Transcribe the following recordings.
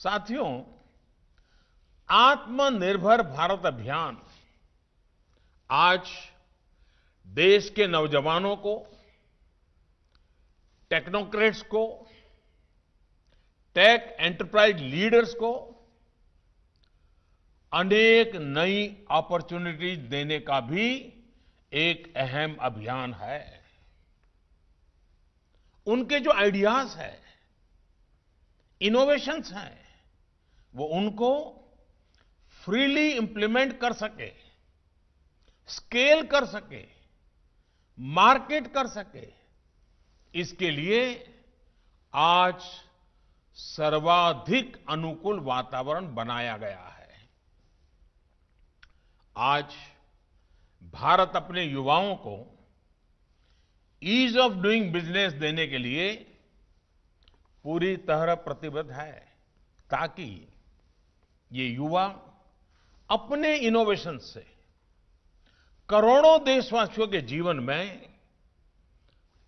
साथियों आत्मनिर्भर भारत अभियान आज देश के नौजवानों को टेक्नोक्रेट्स को टेक एंटरप्राइज लीडर्स को अनेक नई अपॉर्चुनिटीज देने का भी एक अहम अभियान है उनके जो आइडियाज हैं इनोवेशंस हैं वो उनको फ्रीली इंप्लीमेंट कर सके स्केल कर सके मार्केट कर सके इसके लिए आज सर्वाधिक अनुकूल वातावरण बनाया गया है आज भारत अपने युवाओं को ईज ऑफ डूइंग बिजनेस देने के लिए पूरी तरह प्रतिबद्ध है ताकि ये युवा अपने इनोवेशन से करोड़ों देशवासियों के जीवन में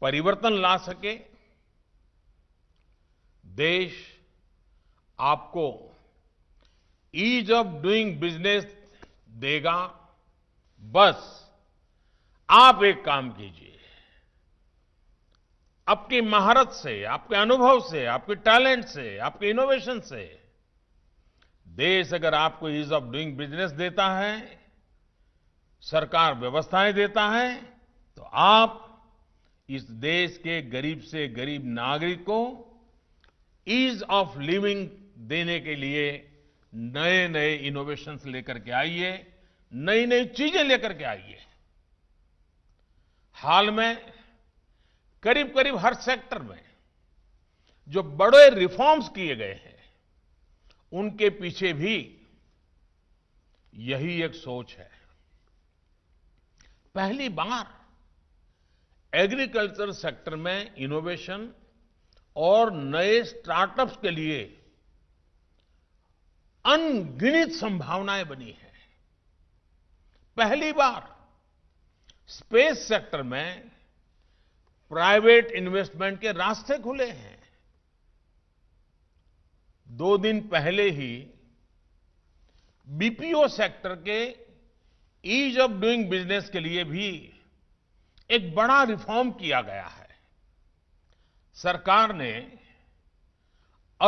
परिवर्तन ला सके देश आपको ईज ऑफ डूइंग बिजनेस देगा बस आप एक काम कीजिए आपकी महारत से आपके अनुभव से आपके टैलेंट से आपके इनोवेशन से देश अगर आपको ईज ऑफ डूइंग बिजनेस देता है सरकार व्यवस्थाएं देता है तो आप इस देश के गरीब से गरीब नागरिक को ईज ऑफ लिविंग देने के लिए नए नए इनोवेशंस लेकर के आइए नई नई चीजें लेकर के आइए हाल में करीब करीब हर सेक्टर में जो बड़े रिफॉर्म्स किए गए हैं उनके पीछे भी यही एक सोच है पहली बार एग्रीकल्चर सेक्टर में इनोवेशन और नए स्टार्टअप्स के लिए अनगिनित संभावनाएं बनी हैं पहली बार स्पेस सेक्टर में प्राइवेट इन्वेस्टमेंट के रास्ते खुले हैं दो दिन पहले ही बीपीओ सेक्टर के ईज ऑफ डूइंग बिजनेस के लिए भी एक बड़ा रिफॉर्म किया गया है सरकार ने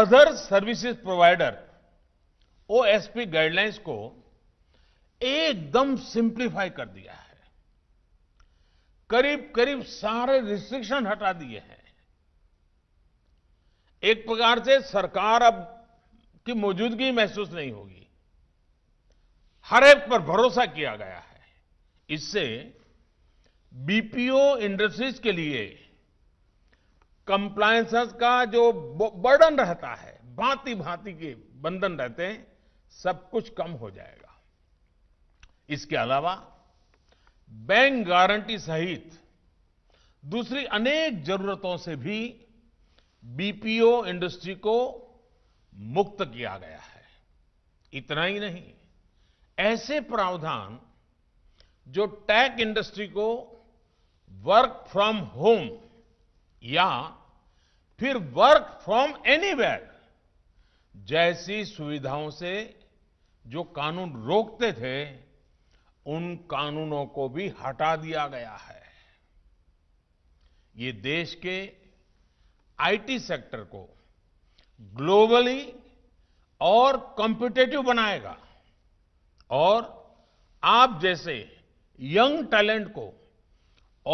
other services provider OSP guidelines को एकदम सिंप्लीफाई कर दिया है करीब करीब सारे रिस्ट्रिक्शन हटा दिए हैं एक प्रकार से सरकार अब की मौजूदगी महसूस नहीं होगी हर एक पर भरोसा किया गया है इससे बीपीओ इंडस्ट्रीज के लिए कंप्लायंसेस का जो बर्डन रहता है भांति भांति के बंधन रहते हैं सब कुछ कम हो जाएगा इसके अलावा बैंक गारंटी सहित दूसरी अनेक जरूरतों से भी बीपीओ इंडस्ट्री को मुक्त किया गया है इतना ही नहीं ऐसे प्रावधान जो टैक इंडस्ट्री को वर्क फ्रॉम होम या फिर वर्क फ्रॉम एनीवेयर जैसी सुविधाओं से जो कानून रोकते थे उन कानूनों को भी हटा दिया गया है ये देश के आईटी सेक्टर को ग्लोबली और कॉम्पिटेटिव बनाएगा और आप जैसे यंग टैलेंट को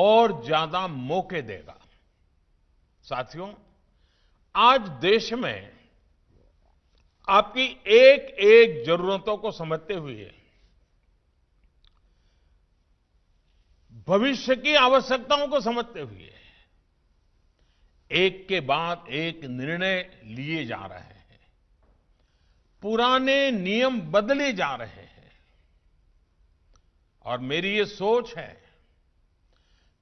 और ज्यादा मौके देगा साथियों आज देश में आपकी एक एक जरूरतों को समझते हुए भविष्य की आवश्यकताओं को समझते हुए एक के बाद एक निर्णय लिए जा रहे हैं पुराने नियम बदले जा रहे हैं और मेरी ये सोच है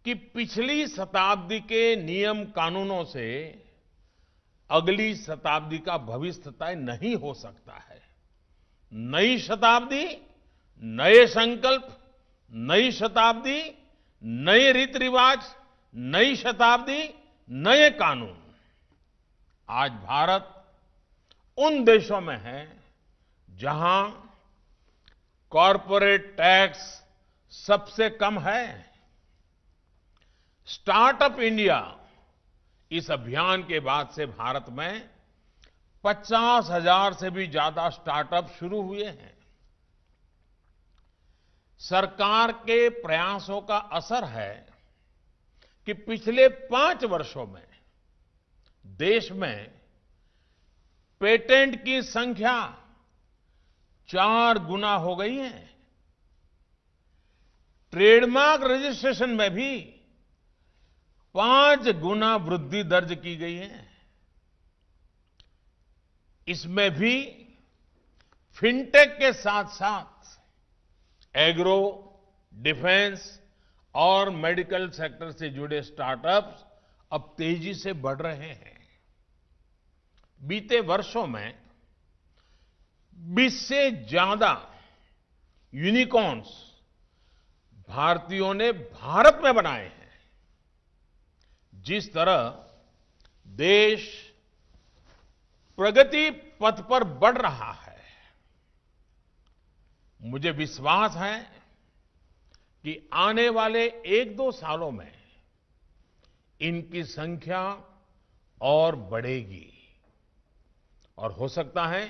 कि पिछली शताब्दी के नियम कानूनों से अगली शताब्दी का भविष्य तय नहीं हो सकता है नई शताब्दी नए संकल्प नई शताब्दी नए रीति रिवाज नई शताब्दी नए कानून आज भारत उन देशों में है जहां कॉरपोरेट टैक्स सबसे कम है स्टार्टअप इंडिया इस अभियान के बाद से भारत में पचास हजार से भी ज्यादा स्टार्टअप शुरू हुए हैं सरकार के प्रयासों का असर है कि पिछले पांच वर्षों में देश में पेटेंट की संख्या चार गुना हो गई है ट्रेडमार्क रजिस्ट्रेशन में भी पांच गुना वृद्धि दर्ज की गई है इसमें भी फिनटेक के साथ साथ एग्रो डिफेंस और मेडिकल सेक्टर से जुड़े स्टार्टअप्स अब तेजी से बढ़ रहे हैं बीते वर्षों में 20 से ज्यादा यूनिकॉर्न्स भारतीयों ने भारत में बनाए हैं जिस तरह देश प्रगति पथ पर बढ़ रहा है मुझे विश्वास है कि आने वाले एक दो सालों में इनकी संख्या और बढ़ेगी और हो सकता है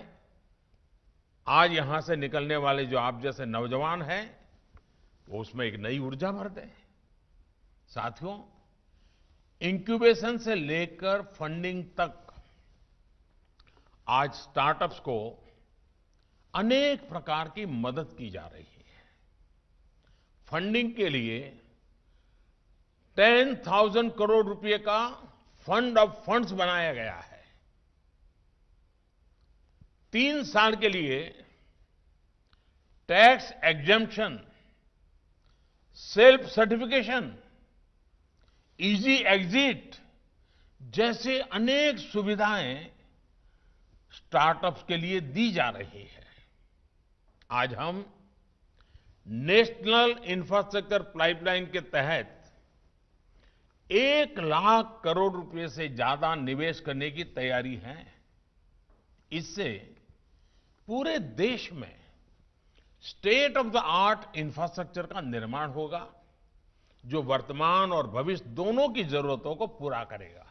आज यहां से निकलने वाले जो आप जैसे नौजवान हैं वो उसमें एक नई ऊर्जा भर दें साथियों इंक्यूबेशन से लेकर फंडिंग तक आज स्टार्टअप्स को अनेक प्रकार की मदद की जा रही है फंडिंग के लिए टेन थाउजेंड करोड़ रुपए का फंड ऑफ फंड्स बनाया गया है तीन साल के लिए tax exemption self certification easy exit जैसे अनेक सुविधाएं स्टार्टअप्स के लिए दी जा रही है आज हम नेशनल इंफ्रास्ट्रक्चर पाइपलाइन के तहत एक लाख करोड़ रुपए से ज्यादा निवेश करने की तैयारी है इससे पूरे देश में state of the art infrastructure का निर्माण होगा जो वर्तमान और भविष्य दोनों की जरूरतों को पूरा करेगा